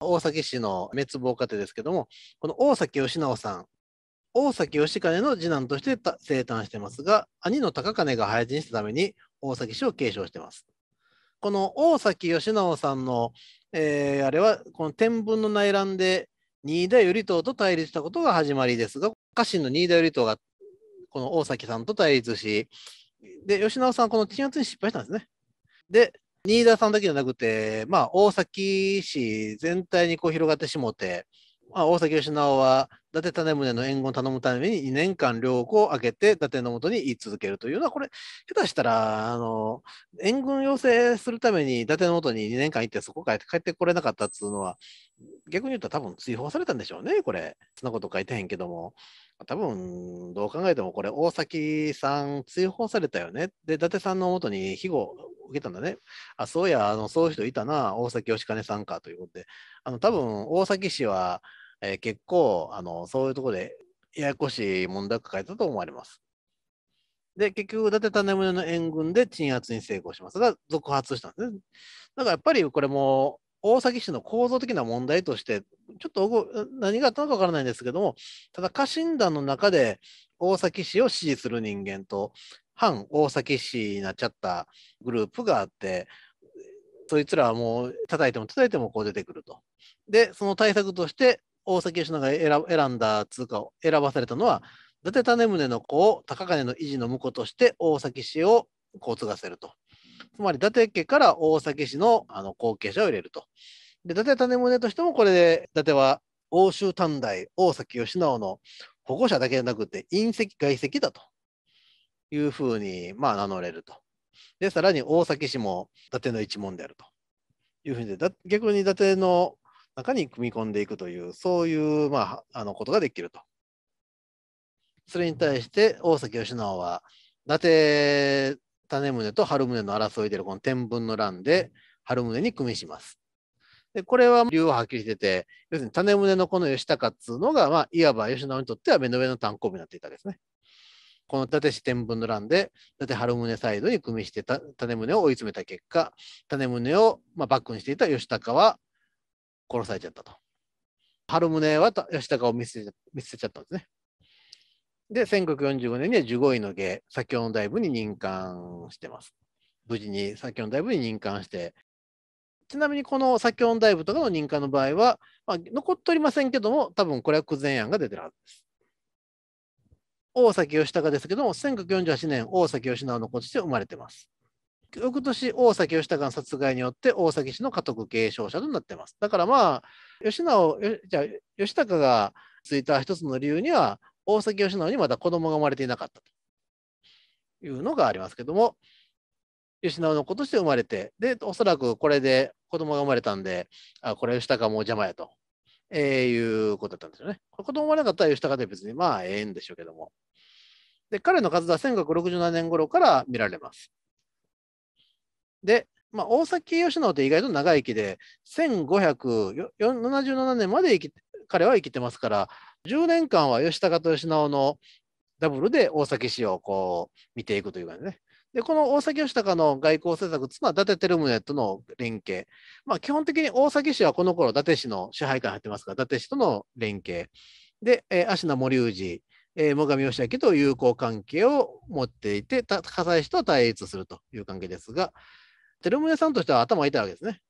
大崎市の滅亡家庭ですけども、この大崎義直さん、大崎義兼の次男として生誕してますが、兄の高兼が廃人したために大崎市を継承してます。この大崎義直さんの、えー、あれは、この天文の内乱で新田頼朝と対立したことが始まりですが、家臣の新田頼朝がこの大崎さんと対立し、で、吉直さんはこの鎮圧に失敗したんですね。で、新田さんだけじゃなくて、まあ、大崎市全体にこう広がってしもて、まあ、大崎義直は伊達種宗の援軍を頼むために2年間領国を開けて伊達のもとに言い続けるというのはこれ下手したらあの援軍要請するために伊達のもとに2年間行ってそこか帰ってこれなかったっつうのは逆に言うと多分追放されたんでしょうねこれそんなこと書いてへんけども多分どう考えてもこれ大崎さん追放されたよねで伊達さんのもとに庇護受けたんだね。あ、そうや、あの、そういう人いたな、大崎義兼さんかということで、あの、多分大崎市は、えー、結構、あの、そういうところでややこしい問題を抱えたと思われます。で、結局、伊達種宗の援軍で鎮圧に成功しますが、続発したんですね。だからやっぱりこれも、大崎市の構造的な問題として、ちょっと何があったのかわからないんですけども、ただ家臣団の中で大崎市を支持する人間と、反大崎市になっちゃったグループがあって、そいつらはもう叩いても叩いてもこう出てくると。で、その対策として大崎吉野が選んだ通貨を選ばされたのは、伊達種宗の子を高金の維持の婿として大崎市をこう継がせると。つまり伊達家から大崎市のあの後継者を入れると。で、伊達種宗としてもこれで伊達は欧州短大大崎義直の保護者だけじゃなくて隕石外石だと。いうふうに、まあ、名乗れると。で、さらに大崎氏も伊達の一門であるというふうに逆に伊達の中に組み込んでいくという、そういう、まあ、あのことができると。それに対して大崎義直は、伊達種宗と春宗の争いでるこの天文の乱で春宗に組みします。でこれは理由ははっきりしてて、要するに種宗のこの義高っつうのが、まあ、いわば義直にとっては目の上の炭鉱部になっていたわけですね。この伊達四天分の乱で、伊達春宗サイドに組みしてた、種宗を追い詰めた結果、種宗を、まあ、バックにしていた義高は殺されちゃったと。春宗は義高を見捨て見捨てちゃったんですね。で、1945年には15位の芸、左京の大部に任官してます。無事に左京の大部に任官して、ちなみにこの左京の大部とかの任官の場合は、まあ、残っておりませんけども、多分これは苦前案が出てるはずです。大崎義高ですけども、1948年、大崎義直の子として生まれてます。翌年、大崎義高の殺害によって、大崎氏の家督継承者となってます。だからまあ、義直、じゃあ、義高がついた一つの理由には、大崎義直にまだ子供が生まれていなかったというのがありますけども、義直の子として生まれて、で、おそらくこれで子供が生まれたんで、あ、これ義高も邪魔やと、えー、いうことだったんですよね。子供が生まれなかったら義高で別にまあ、ええんでしょうけども。で、彼の活動は1967年頃から見られます。で、まあ、大崎義直って意外と長生きで、1577年まで彼は生きてますから、10年間は義高と義直のダブルで大崎氏をこう見ていくというかね。で、この大崎義高の外交政策っいうのは伊達照宗との連携。まあ、基本的に大崎氏はこの頃伊達氏の支配下に入ってますから、伊達氏との連携。で、え芦名森氏、え最上義明と友好関係を持っていて、葛西氏と対立するという関係ですが、照宗さんとしては頭が痛いわけですね。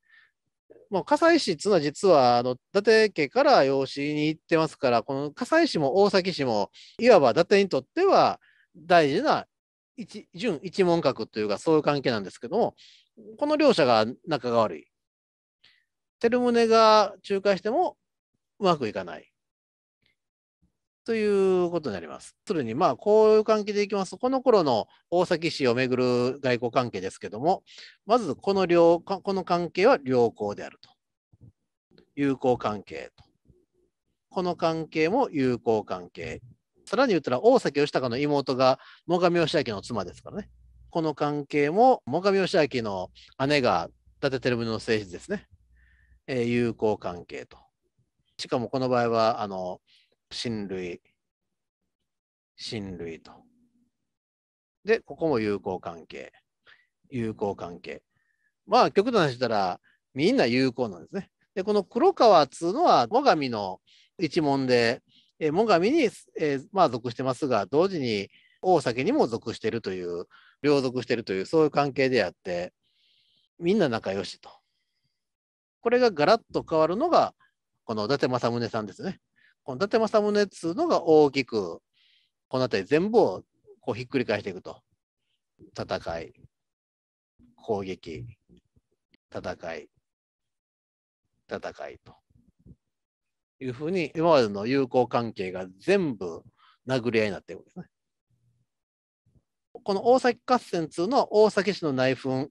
もう葛西氏っていうのは実はあの伊達家から養子に行ってますから、この葛西氏も大崎氏も、いわば伊達にとっては大事な一準一門格というか、そういう関係なんですけども、この両者が仲が悪い。照宗が仲介してもうまくいかない。ということになります。するに、まあ、こういう関係でいきますと、この頃の大崎市をめぐる外交関係ですけども、まずこの両この関係は良好であると。友好関係と。この関係も友好関係。さらに言ったら、大崎義孝の妹が最上義明の妻ですからね。この関係も、最上義明の姉が伊達照文の政治ですね。えー、友好関係と。しかもこの場合は、あの、親類、親類と。で、ここも友好関係、友好関係。まあ、極端にしたら、みんな友好なんですね。で、この黒川っつうのは、最上の一門で、え最上に、えー、まあ、属してますが、同時に大崎にも属してるという、両属してるという、そういう関係であって、みんな仲良しと。これがガラッと変わるのが、この伊達政宗さんですね。この伊達政宗っつうのが大きく、この辺り全部をこうひっくり返していくと。戦い、攻撃、戦い、戦いと。いうふうに、今までの友好関係が全部殴り合いになっているんですね。この大崎合戦というのは大崎市の内紛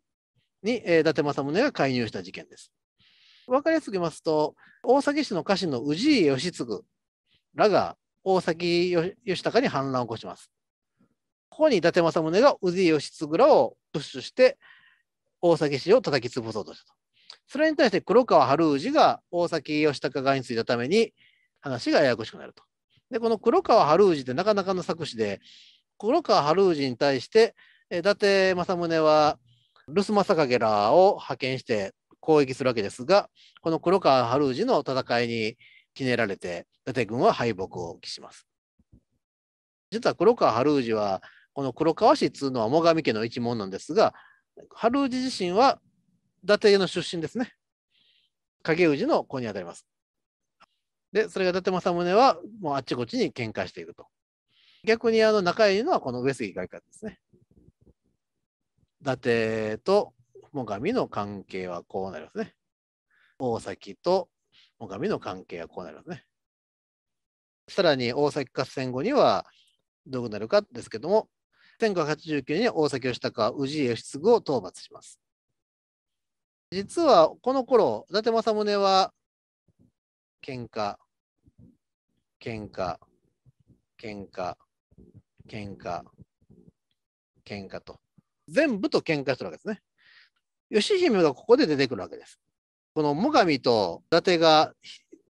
に、えー、伊達政宗が介入した事件です。分かりやすく言いますと、大崎市の家臣の氏家義次らが大崎義高に反乱を起こします。ここに伊達政宗が氏家義継らをプッシュして大崎氏を叩き潰そうとしたと。それに対して黒川春氏が大崎義高側についたために話がややこしくなると。で、この黒川春氏ってなかなかの作詞で、黒川春氏に対して、伊達政宗は留守正景らを派遣して攻撃するわけですが、この黒川春氏の戦いにひねられて、伊達軍は敗北を期します。実は黒川春氏は、この黒川氏っつうのは最上家の一門なんですが、春氏自身は伊達の出身ですね。影氏の子にあたります。で、それが伊達政宗は、もうあっちこっちに喧嘩していくと。逆にあの仲いいのはこの上杉外科ですね。伊達と最上の関係はこうなりますね。大崎と最上の関係はこうなんですね。さらに大崎合戦後にはどうなるかですけども、1589年に大崎義高は宇治義次を討伐します。実はこの頃、伊達政宗は喧嘩、喧嘩、喧嘩、喧嘩、喧嘩と、全部と喧嘩してるわけですね。義姫がここで出てくるわけです。この最上と伊達が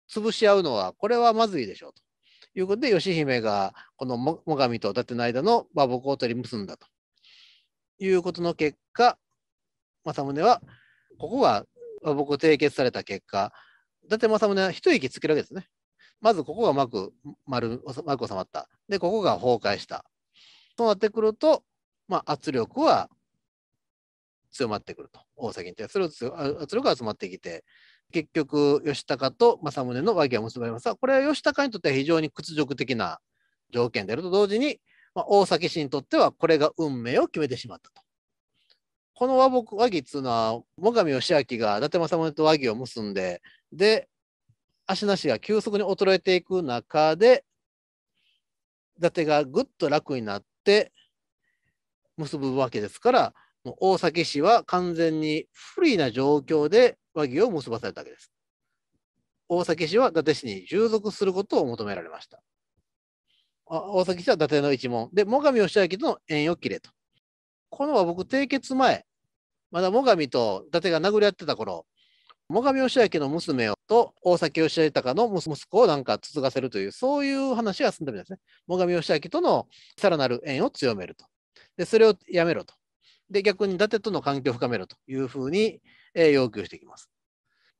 潰し合うのは、これはまずいでしょうということで、義姫がこの最上と伊達の間の馬睦を取り結んだということの結果、政宗は、ここが馬を締結された結果、伊達政宗は一息つけるわけですね。まずここがうまく丸丸く収まった。で、ここが崩壊した。となってくると、まあ、圧力は強まってくると、大崎に対する圧力が集まってきて、結局、義高と政宗の和議が結ばれますが、これは義高にとっては非常に屈辱的な条件であると同時に、まあ、大崎氏にとってはこれが運命を決めてしまったと。この和睦和議っていうのは、最上義明が伊達政宗と和議を結んで、で、足なしが急速に衰えていく中で、伊達がぐっと楽になって結ぶわけですから、大崎市は完全に不利な状況で和議を結ばされたわけです。大崎市は伊達市に従属することを求められました。大崎市は伊達の一門。で、最上義明との縁を切れと。このは僕、締結前、まだ最上と伊達が殴り合ってた頃、最上義明の娘をと大崎義明隆の息子をなんか継がせるという、そういう話が進んでるんですね。最上義明とのさらなる縁を強めると。で、それをやめろと。で、逆に伊達との関係を深めるというふうに、えー、要求していきます。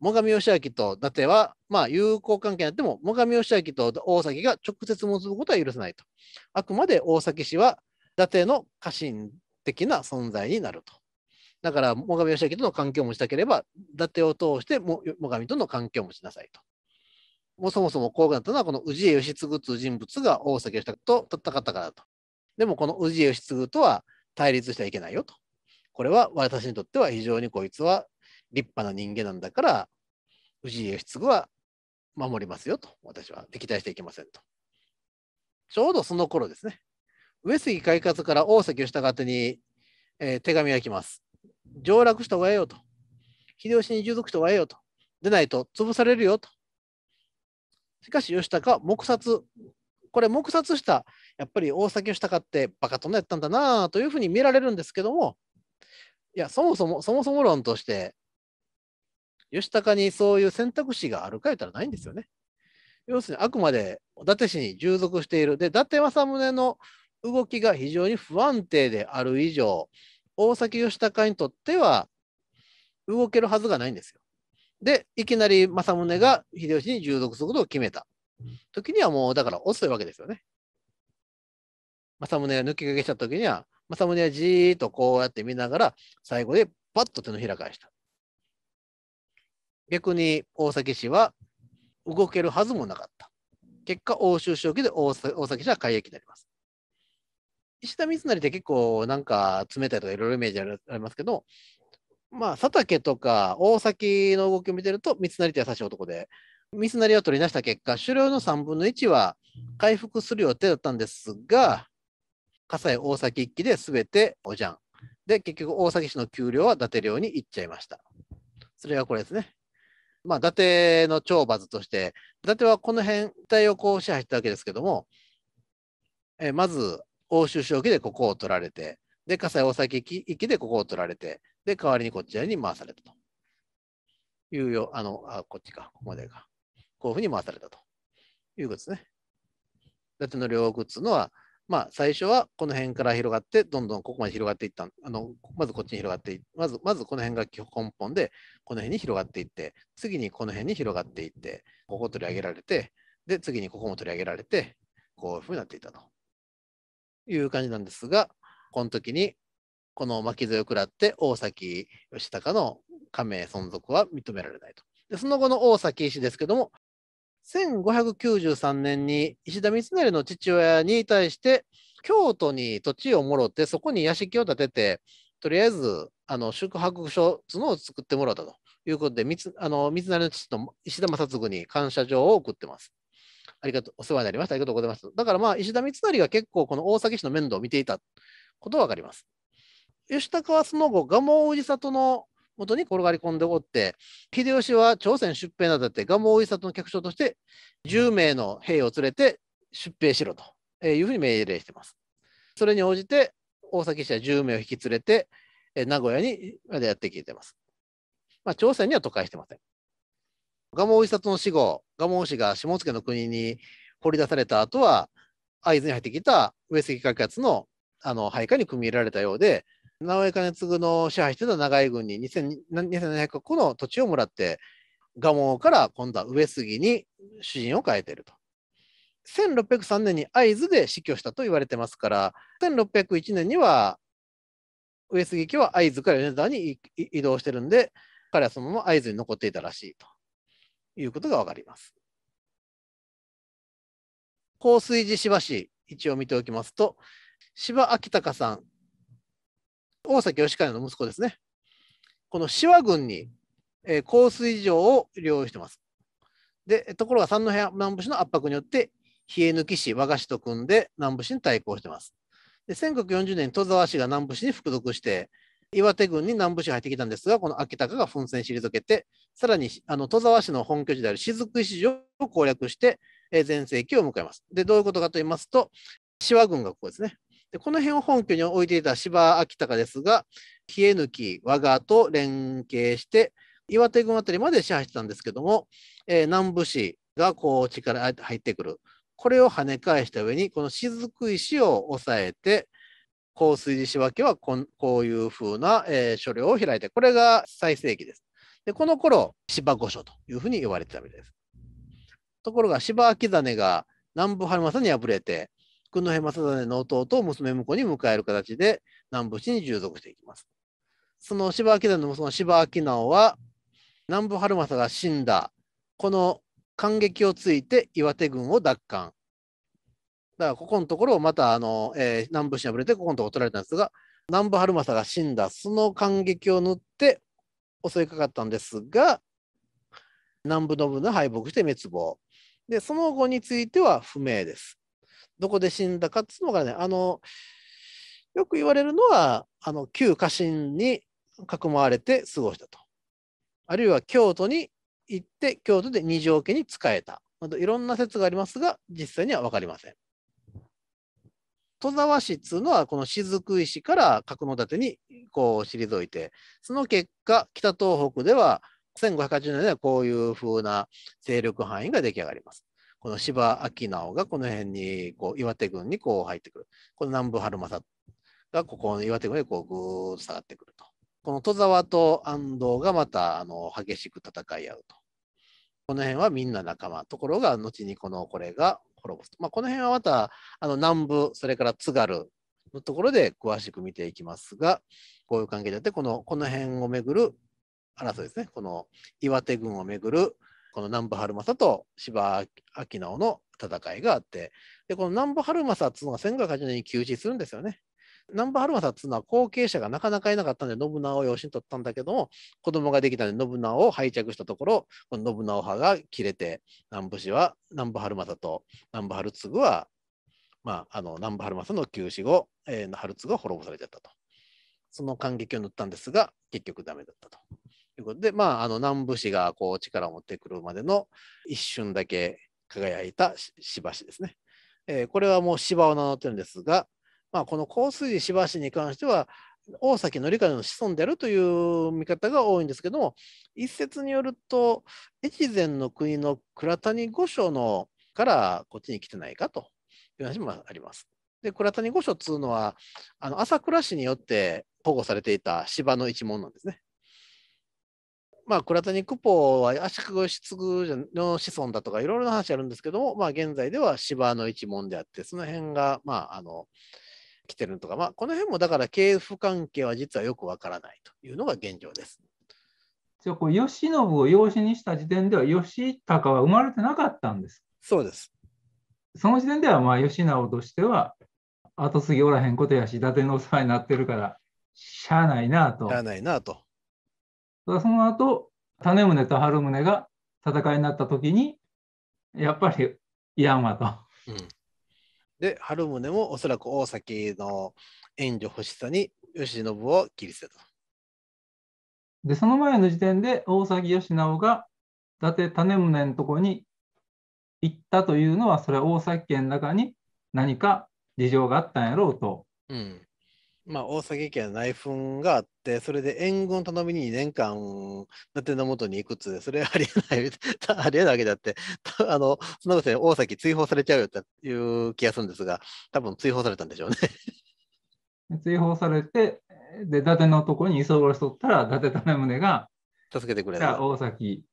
最上義明と伊達は、まあ、友好関係にあっても、最上義明と大崎が直接結ぶことは許せないと。あくまで大崎氏は伊達の家臣的な存在になると。だから、最上義明との関係を持ちたければ、伊達を通して最上との関係を持ちなさいと。もうそもそもこうなったのは、この氏家義継という人物が大崎義明と戦ったからだと。でも、この氏家義継とは、対立してはいけないよと。これは私にとっては非常にこいつは立派な人間なんだから、氏家義継は守りますよと、私は敵対していけませんと。ちょうどその頃ですね、上杉改活から大崎義高手に、えー、手紙が来ます。上洛した方がええよと。秀吉に従属した方がええよと。でないと潰されるよと。しかし義高は黙殺これ、黙殺した、やっぱり大崎義たってバカ殿やったんだなというふうに見られるんですけども、いや、そもそも、そもそも論として、義高にそういう選択肢があるか言ったらないんですよね。要するに、あくまで伊達氏に従属している。で、伊達政宗の動きが非常に不安定である以上、大崎義高にとっては動けるはずがないんですよ。で、いきなり政宗が秀吉に従属することを決めた。時にはもう、だから遅いわけですよね。政宗が抜きかけした時には、政宗はじーっとこうやって見ながら、最後でパッと手のひら返した。逆に大崎氏は動けるはずもなかった。結果、欧州将棋で大崎氏は改役になります。石田三成って結構なんか冷たいとかいろいろイメージありますけど、まあ、佐竹とか大崎の動きを見てると、三成って優しい男で、ミスなりを取り出した結果、狩猟の3分の1は回復する予定だったんですが、葛西大崎一揆で全ておじゃん。で、結局大崎市の給料は伊達領に行っちゃいました。それがこれですね。まあ、伊達の懲罰として、伊達はこの辺一帯をこう支配したわけですけども、えまず、欧州将棋でここを取られて、で、葛西大崎揆でここを取られて、で、代わりにこちらに回されたと。いうよ、あの、あ、こっちか、ここまでが。こういうふうに回されたということですね。伊達の両国っつうのは、まあ、最初はこの辺から広がって、どんどんここまで広がっていったあの、まずこっちに広がってまず、まずこの辺が根本で、この辺に広がっていって、次にこの辺に広がっていって、ここ取り上げられて、で、次にここも取り上げられて、こういうふうになっていたという感じなんですが、この時に、この巻き添えを食らって、大崎義高の加盟存続は認められないと。でその後の大崎氏ですけども、1593年に石田三成の父親に対して京都に土地をもろってそこに屋敷を建ててとりあえずあの宿泊所を作ってもらったということで三あの三成の父と石田正嗣に感謝状を送ってます。ありがとうお世話になりました。ありがとうございます。だからまあ石田三成が結構この大崎市の面倒を見ていたことは分かります。吉高はその後蒲生氏里の元に転がり込んでおって、秀吉は朝鮮出兵などって蒲生一里の客所として10名の兵を連れて出兵しろというふうに命令しています。それに応じて大崎氏は10名を引き連れて名古屋にまでやってきています。まあ、朝鮮には渡海してません。蒲生一里の死後、蒲生氏が下野の国に掘り出された後は、会津に入ってきた上杉開発のあの配下に組み入れられたようで、直江兼次の支配してた長井軍に2700個の土地をもらって、蒲生から今度は上杉に主人を変えてると。1603年に会津で死去したと言われてますから、1601年には上杉家は会津から米沢に移動してるんで、彼はそのまま会津に残っていたらしいということが分かります。高水寺芝市、一応見ておきますと、芝明隆さん、大崎義兼の息子ですね。この志和郡に、えー、水場を領有してます。で、ところが三戸南部市の圧迫によって、冷え抜き市、和菓子と組んで南部市に対抗してます。で、1940年に戸沢市が南部市に服属して、岩手郡に南部市が入ってきたんですが、この秋高が奮戦退けて、さらにあの戸沢市の本拠地である雫石城を攻略して、全盛期を迎えます。で、どういうことかと言いますと、志和郡がここですね。でこの辺を本拠に置いていた芝秋隆ですが、冷え抜き、我がと連携して、岩手軍辺りまで支配してたんですけども、えー、南部市がこう力入ってくる。これを跳ね返した上に、この雫石を抑えて、降水仕分けはこういうふうな、えー、書類を開いて、これが最盛期です。で、この頃、芝御所というふうに言われてたわけです。ところが、芝秋真が南部春政に敗れて、九戸正宗の弟を娘婿に迎える形で南部市に従属していきます。その柴明直の息子の柴明直は南部春政が死んだこの感激をついて岩手軍を奪還。だからここのところをまたあの、えー、南部市に敗れてここのところ取られたんですが南部春政が死んだその感激を塗って襲いかかったんですが南部の部の敗北して滅亡。でその後については不明です。どこで死んだかっていうのがね、あの、よく言われるのは、あの、旧家臣にかくまわれて過ごしたと。あるいは京都に行って、京都で二条家に仕えた。などいろんな説がありますが、実際には分かりません。戸沢市っていうのは、この雫石から角館にこう退いて、その結果、北東北では1580年代はこういう風な勢力範囲が出来上がります。この芝明直がこの辺にこう岩手軍にこう入ってくる。この南部春政がここの岩手軍にこうぐーっと下がってくると。この戸沢と安藤がまたあの激しく戦い合うと。この辺はみんな仲間。ところが、後にこのこれが滅ぼすと。まあ、この辺はまたあの南部、それから津軽のところで詳しく見ていきますが、こういう関係であって、このこの辺をめぐる争いですね。この岩手軍をめぐるこの南部春政と芝明直の戦いがあって、で、この南部春政っていうのが1580年に急死するんですよね。南部春政っていうのは後継者がなかなかいなかったんで、信長を養子に取ったんだけども、子供ができたんで、信長を拝着したところ、この信長派が切れて、南部氏は、南部春政と南部春次は、まあ、あの南部春政の急死後、えー、春次が滅ぼされちゃったと。その感激を塗ったんですが、結局ダメだったと。いうことで、まあ、あの南部市がこう力を持ってくるまでの一瞬だけ輝いた芝市ですね。えー、これはもう芝を名乗ってるんですが、まあ、この香水寺芝ばに関しては、大崎紀かの子孫であるという見方が多いんですけども、一説によると、越前の国の倉谷御所のからこっちに来てないかという話もあります。で倉谷御所っつうのはあの朝倉市によって保護されていた芝の一門なんですね。まあ、クラタニクポは足利失宮の子孫だとかいろいろな話あるんですけども、まあ、現在では芝の一門であってその辺がまああの来てるとか、まあ、この辺もだから系譜関係は実はよくわからないというのが現状です。じゃあこれ慶喜を養子にした時点では義高は生まれてなかったんです。そうです。その時点ではまあ慶直としては後継ぎおらへんことやし伊達のお世話になってるからしゃあないなと。しゃあないなと。その後、種宗と春宗が戦いになった時に、やっぱり山と。うん、で、春宗もおそらく大崎の援助欲しさに慶喜を切り捨てた。で、その前の時点で大崎義直が伊達種宗のとこに行ったというのは、それは大崎家の中に何か事情があったんやろうと。うんまあ、大崎県は内紛があって、それで援軍頼みに2年間、伊達のもとに行くつそれありえない、ありえないわけだって、あの、そんなことで大崎追放されちゃうよっていう気がするんですが、多分追放されたんでしょうね。追放されて、で、伊達のところに居候しとったら、伊達忠宗が、助けてくれた。大崎、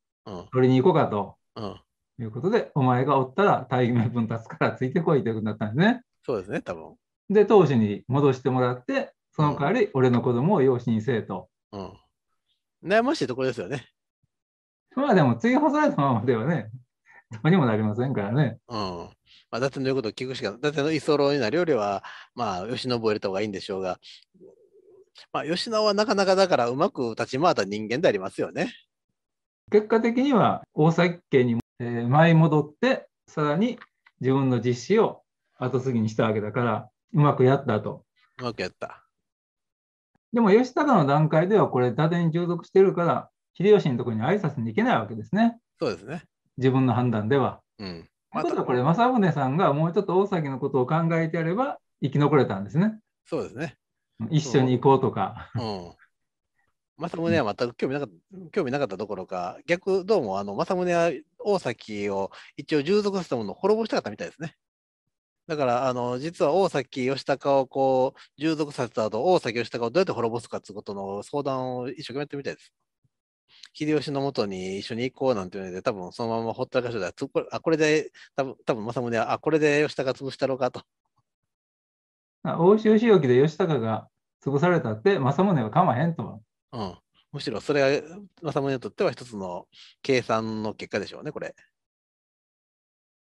取りに行こうかと、うん、いうことで、お前がおったら、大義名分立つからついてこいということだったんですね。そうですね、多分。で、当時に戻してもらって、その代わり俺の子供を養子にせえと。うん。悩ましいところですよね。まあでも、追放されたままではね、どうにもなりませんからね。うん。まあ、だっての言うことを聞くしか、だっての居候になるよりは、まあ、吉野を入れた方がいいんでしょうが、まあ、吉野はなかなかだからうまく立ち回った人間でありますよね。結果的には大崎家に舞い戻ってさらに自分の実施を後継ぎにしたわけだからうまくやったと。うまくやった。でも、吉高の段階では、これ、伊達に従属してるから、秀吉のところに挨拶に行けないわけですね。そうですね。自分の判断では。うん。また、ということは、これ、政宗さんがもうちょっと大崎のことを考えてやれば、生き残れたんですね。そうですね。一緒に行こうとか。うん。政宗は全く興味なかった、興味なかったどころか、逆、どうも、あの、政宗は大崎を一応従属したものを滅ぼしたかったみたいですね。だから、あの、実は大崎義高をこう、従属させた後、大崎義高をどうやって滅ぼすかってことの相談を一生懸命やってみたいです。秀吉のもとに一緒に行こうなんていうので、多分そのままほったらかしこれあ、これで、多分多分政宗は、あ、これで義高潰したろうかと。あ大州仕置きで義高が潰されたって、政宗はかまへんとうん。むしろそれが政宗にとっては一つの計算の結果でしょうね、これ。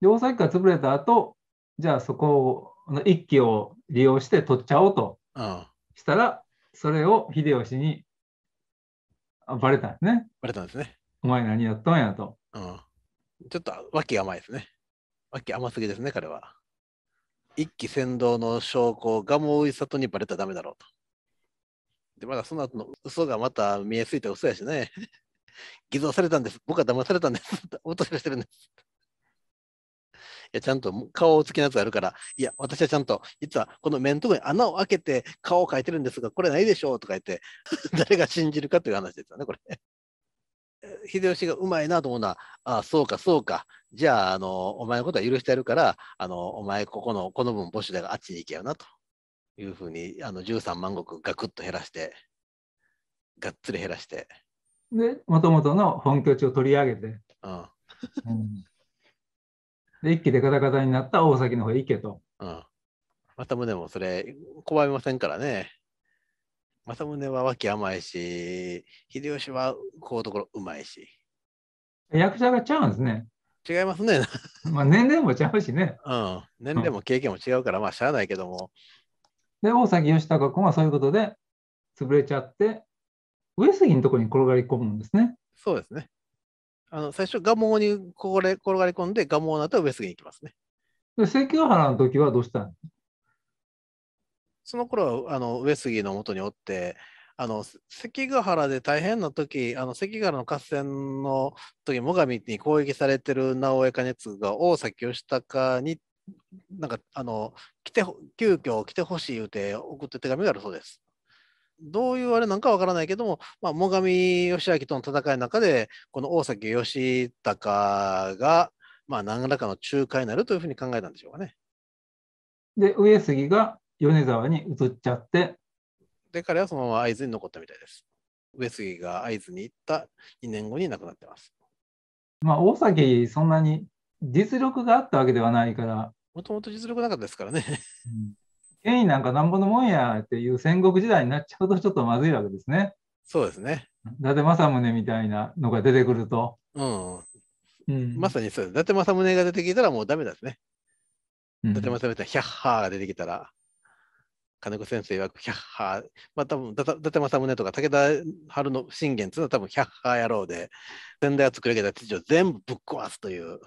で、大崎が潰れた後、じゃあそこの一揆を利用して取っちゃおうとしたら、それを秀吉にバレたんですね。バレたんですね。お前何やったんやと。ちょっと脇甘いですね。脇甘すぎですね、彼は。一揆先導の証拠がもうとにバレたらダメだろうと。で、まだその後の嘘がまた見えすいて嘘やしね。偽造されたんです。僕は騙されたんです。お とししてるんです。や、ちゃんと顔をつきなやつあるから、いや、私はちゃんと、実はこの面のとこに穴を開けて顔を描いてるんですが、これないでしょうとか言って、誰が信じるかという話ですよね、これ。秀吉がうまいなと思うのは、ああ、そうか、そうか。じゃあ、あの、お前のことは許してやるから、あの、お前、ここの、この分、母子だあっちに行けよな、というふうに、あの、13万石ガクッと減らして、がっつり減らして。で、もともとの本拠地を取り上げて。うん。うんで、一気でガタガタになった大崎の方へ行けと。うん。政宗もそれ、拒みませんからね。政宗は脇甘いし、秀吉はこういうところうまいし。役者がちゃうんですね。違いますね。まあ年齢もちゃうしね。うん。年齢も経験も違うから、まあしゃあないけども。で、大崎義孝君はそういうことで潰れちゃって、上杉のところに転がり込むんですね。そうですね。あの最初、蒲生に転がり込んで、蒲生の後は上杉に行きますね。で、関ヶ原の時はどうしたその頃はあの上杉のもとにおって、あの関ヶ原で大変な時あの関ヶ原の合戦の時最上に攻撃されてる直江兼熱が大崎義高になんかあの来て急遽来てほしい言うて送った手紙があるそうです。どういうあれなんかわからないけども、まあ、最上義明との戦いの中で、この大崎義高が、まあ、何らかの仲介になるというふうに考えたんでしょうかね。で、上杉が米沢に移っちゃって。で、彼はそのまま会津に残ったみたいです。上杉が会津に行った2年後に亡くなってます。まあ、大崎、そんなに実力があったわけではないから。もともと実力なかったですからね。うん権威なんかなんぼのもんやっていう戦国時代になっちゃうとちょっとまずいわけですね。そうですね。伊達政宗みたいなのが出てくると。うん。うん、まさにそうです。伊達政宗が出てきたらもうダメですね。伊達政宗みヒャッハーが出てきたら、金子先生はく、ヒャッハー、まあ多分伊達政宗とか武田春の信玄っていうのは多分、ヒャッハー野郎で、先代が作り上げた秩序を全部ぶっ壊すという。